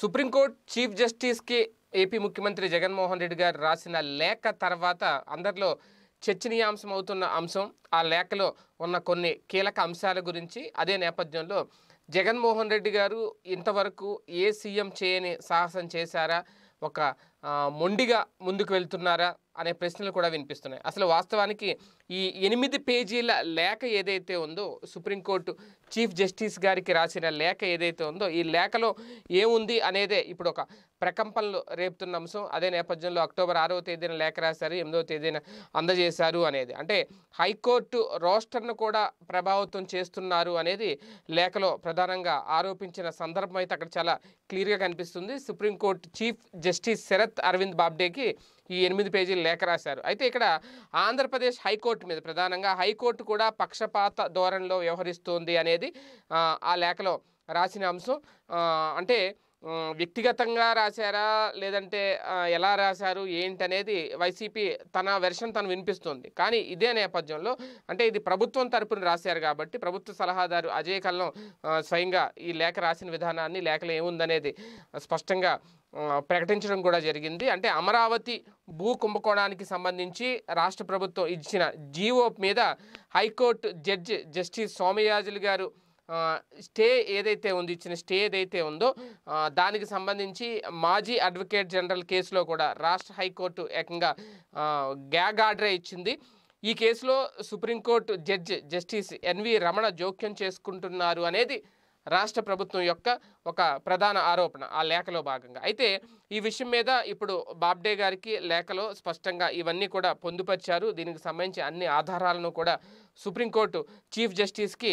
supreme court chief జస్టిస్కి AP ముఖ్యమంత్రి జగన్మోహన్ రెడ్డి గారు రాసిన లేఖ తర్వాత అందరిలో చర్చనీయాంశం అవుతున్న అంశం ఆ లేఖలో ఉన్న కొన్ని కీలక అంశాల గురించి అదే నేపథ్యంలో జగన్మోహన్ రెడ్డి గారు ఇంతవరకు ఏ సీఎం చేయని సాహసం చేశారా ఒక మొండిగా ముందుకు వెళ్తున్నారా అనే ప్రశ్నలు కూడా వినిపిస్తున్నాయి అసలు వాస్తవానికి ఈ ఎనిమిది పేజీల లేఖ ఏదైతే ఉందో సుప్రీంకోర్టు చీఫ్ జస్టిస్ గారికి రాసిన లేఖ ఏదైతే ఉందో ఈ లేఖలో ఏముంది అనేదే ఇప్పుడు ఒక ప్రకంపనలు రేపుతున్న అంశం అదే నేపథ్యంలో అక్టోబర్ ఆరవ తేదీన లేఖ రాశారు ఎనిమిదవ తేదీన అందజేశారు అనేది అంటే హైకోర్టు రోస్టర్ను కూడా ప్రభావితం చేస్తున్నారు అనేది లేఖలో ప్రధానంగా ఆరోపించిన సందర్భం అయితే అక్కడ చాలా క్లియర్గా కనిపిస్తుంది supreme court chief justice Sharad Arvind బాబ్డేకి ఈ ఎనిమిది పేజీల లేఖ రాశారు అయితే ఇక్కడ ఆంధ్రప్రదేశ్ హైకోర్టు మీద ప్రధానంగా హైకోర్టు కూడా పక్షపాత ధోరణిలో వ్యవహరిస్తుంది అనేది ఆ లేఖలో రాసిన అంశం అంటే వ్యక్తిగతంగా రాశారా లేదంటే ఎలా రాశారు ఏంటనేది వైసీపీ తన వెర్షన్ తను వినిపిస్తుంది కానీ ఇదే నేపథ్యంలో అంటే ఇది ప్రభుత్వం తరపున రాశారు కాబట్టి ప్రభుత్వ సలహాదారు అజయ్ కల్లం స్వయంగా ఈ లేఖ రాసిన విధానాన్ని లేఖలో ఏముందనేది స్పష్టంగా ప్రకటించడం కూడా జరిగింది అంటే అమరావతి భూ కుంభకోణానికి సంబంధించి రాష్ట్ర ప్రభుత్వం ఇచ్చిన జీవో మీద హైకోర్టు జడ్జి జస్టిస్ సోమయాజులు గారు స్టే ఏదైతే ఉంది ఇచ్చిన స్టే ఏదైతే ఉందో దానికి సంబంధించి మాజీ అడ్వకేట్ జనరల్ కేసులో కూడా రాష్ట్ర హైకోర్టు ఏకంగా గ్యాగ్ ఆర్డరే ఇచ్చింది ఈ కేసులో supreme court judge justice N V Ramana జోక్యం చేసుకుంటున్నారు అనేది రాష్ట్ర ప్రభుత్వం యొక్క ఒక ప్రధాన ఆరోపణ ఆ లేఖలో భాగంగా అయితే ఈ విషయం మీద ఇప్పుడు బాబ్డే గారికి లేఖలో స్పష్టంగా ఇవన్నీ కూడా పొందుపరిచారు దీనికి సంబంధించి అన్ని ఆధారాలను కూడా సుప్రీంకోర్టు చీఫ్ జస్టిస్కి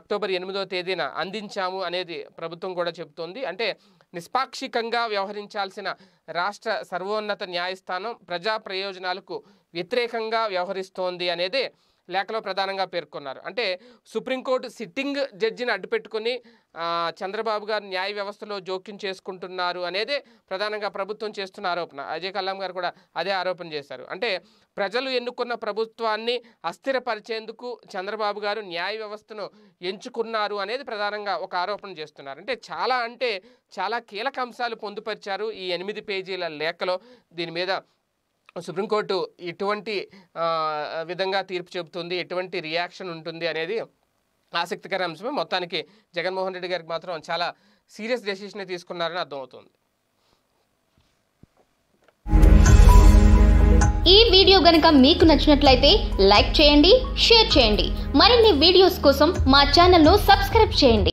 అక్టోబర్ ఎనిమిదో తేదీన అందించాము అనేది ప్రభుత్వం కూడా చెబుతోంది అంటే నిష్పాక్షికంగా వ్యవహరించాల్సిన రాష్ట్ర సర్వోన్నత న్యాయస్థానం ప్రజా ప్రయోజనాలకు వ్యతిరేకంగా వ్యవహరిస్తోంది అనేదే లేఖలో ప్రధానంగా పేర్కొన్నారు అంటే సుప్రీంకోర్టు సిట్టింగ్ జడ్జిని అడ్డుపెట్టుకుని చంద్రబాబు గారు న్యాయ వ్యవస్థలో జోక్యం చేసుకుంటున్నారు అనేదే ప్రధానంగా ప్రభుత్వం చేస్తున్న ఆరోపణ అజయ్ కల్లాం గారు కూడా అదే ఆరోపణ చేశారు అంటే ప్రజలు ఎన్నుకున్న ప్రభుత్వాన్ని అస్థిరపరిచేందుకు చంద్రబాబు గారు న్యాయ వ్యవస్థను ఎంచుకున్నారు అనేది ప్రధానంగా ఒక ఆరోపణ చేస్తున్నారు అంటే చాలా అంటే చాలా కీలక అంశాలు పొందుపరిచారు ఈ ఎనిమిది పేజీల లేఖలో దీని మీద సుప్రీంకోర్టు ఎటువంటి విధంగా తీర్పు చెబుతుంది ఎటువంటి రియాక్షన్ ఉంటుంది అనేది ఆసక్తికర అంశమే మొత్తానికి జగన్మోహన్ రెడ్డి గారికి మాత్రం చాలా సీరియస్ డెసిషనే తీసుకున్నారని అర్థమవుతుంది ఈ వీడియో గనక మీకు నచ్చినట్లయితే లైక్ చేయండి షేర్ చేయండి మరిన్ని వీడియోస్ కోసం మా ఛానల్ను సబ్స్క్రైబ్ చేయండి